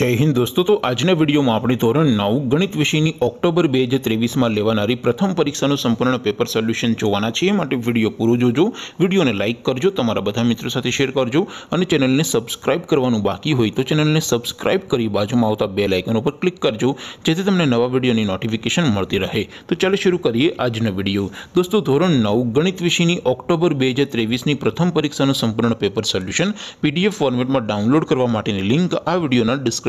જય હિન્દ દોસ્તો તો આજના વિડીયોમાં આપણે ધોરણ નવ ગણિત વિષયની ઓક્ટોબર બે હજાર ત્રેવીસમાં લેવાનારી પ્રથમ પરીક્ષાનું સંપૂર્ણ પેપર સોલ્યુશન જોવાના છે એ માટે વિડીયો પૂરો જોજો વિડીયોને લાઇક કરજો તમારા બધા મિત્રો સાથે શેર કરજો અને ચેનલને સબસ્ક્રાઇબ કરવાનું બાકી હોય તો ચેનલને સબસ્ક્રાઇબ કરી બાજુમાં આવતા બે લાઇકન ઉપર ક્લિક કરજો જેથી તમને નવા વિડીયોની નોટિફિકેશન મળતી રહે તો ચાલો શરૂ કરીએ આજનો વિડીયો દોસ્તો ધોરણ નવ ગણિત વિષયની ઓક્ટોબર બે હજાર ત્રેવીસની પ્રથમ પરીક્ષાનું સંપૂર્ણ પેપર સોલ્યુશન પીડીએફ ફોર્મેટમાં ડાઉનલોડ કરવા માટેની લિંક આ વિડીયોના ડિસ્ક્રિપ્શન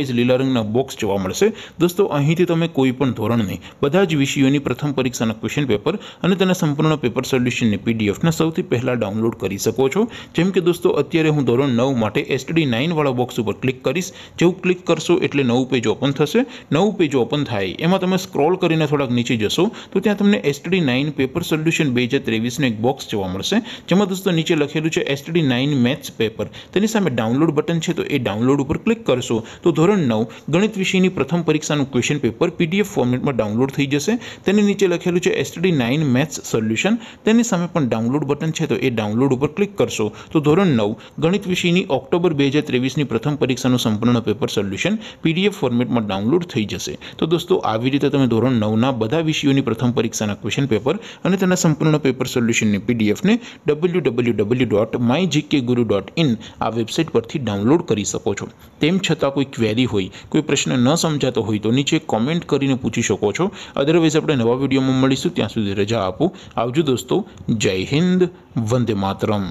ઈસ લર્નિંગ નો બોક્સ જોવા મળશે દોસ્તો અહીંથી તમે કોઈ પણ ધોરણની બધા જ વિષયોની પ્રથમ પરીક્ષાના ક્વેશ્ચન પેપર અને તેના સંપૂર્ણનો પેપર સોલ્યુશનની પીડીએફનો સૌથી પહેલા ડાઉનલોડ કરી શકો છો જેમ કે દોસ્તો અત્યારે હું ધોરણ 9 માટે STD 9 વાળો બોક્સ ઉપર ક્લિક કરીશ જે હું ક્લિક કરશું એટલે નવું પેજ ઓપન થશે નવું પેજ ઓપન થાય એમાં તમે સ્ક્રોલ કરીને થોડક નીચે જશો તો ત્યાં તમને STD 9 પેપર સોલ્યુશન 2023 નો એક બોક્સ જોવા મળશે જેમાં દોસ્તો નીચે લખેલું છે STD 9 मैथ्स પેપર તેની સામે ડાઉનલોડ બટન છે તો એ ડાઉનલોડ ઉપર ક્લિક કરશું તો ધોરણ 9 ગણિત વિષયની પ્રથમ પરીક્ષાનું ક્વેશ્ચન પેપર પીડીએફ ફોર્મેટમાં ડાઉનલોડ થઈ જશે તેની નીચે લખેલું છે STD 9 मैथ्स સોલ્યુશન તેની સામે પણ ડાઉનલોડ બટન છે તો એ ડાઉનલોડ ઉપર ક્લિક કરશો તો ધોરણ 9 ગણિત વિષયની ઓક્ટોબર 2023 ની પ્રથમ પરીક્ષાનું સંપૂર્ણ પેપર સોલ્યુશન પીડીએફ ફોર્મેટમાં ડાઉનલોડ થઈ જશે તો દોસ્તો આવી રીતે તમે ધોરણ 9 ના બધા વિષયોની પ્રથમ પરીક્ષાના ક્વેશ્ચન પેપર અને તેના સંપૂર્ણના પેપર સોલ્યુશનની પીડીએફ ને www.mygkguru.in આ વેબસાઈટ પરથી ડાઉનલોડ કરી શકો છો તેમ છતાં કોઈ ક્વે હોઈ કોઈ પ્રશ્ન ન સમજાતો હોય તો નીચે કમેન્ટ કરીને પૂછી શકો છો અધરવાઈસ આપણે નવા વિડિયોમાં મળીશું ત્યાં સુધી રજા આપું આવજો દોસ્તો જય હિન્દ વંદે માતરમ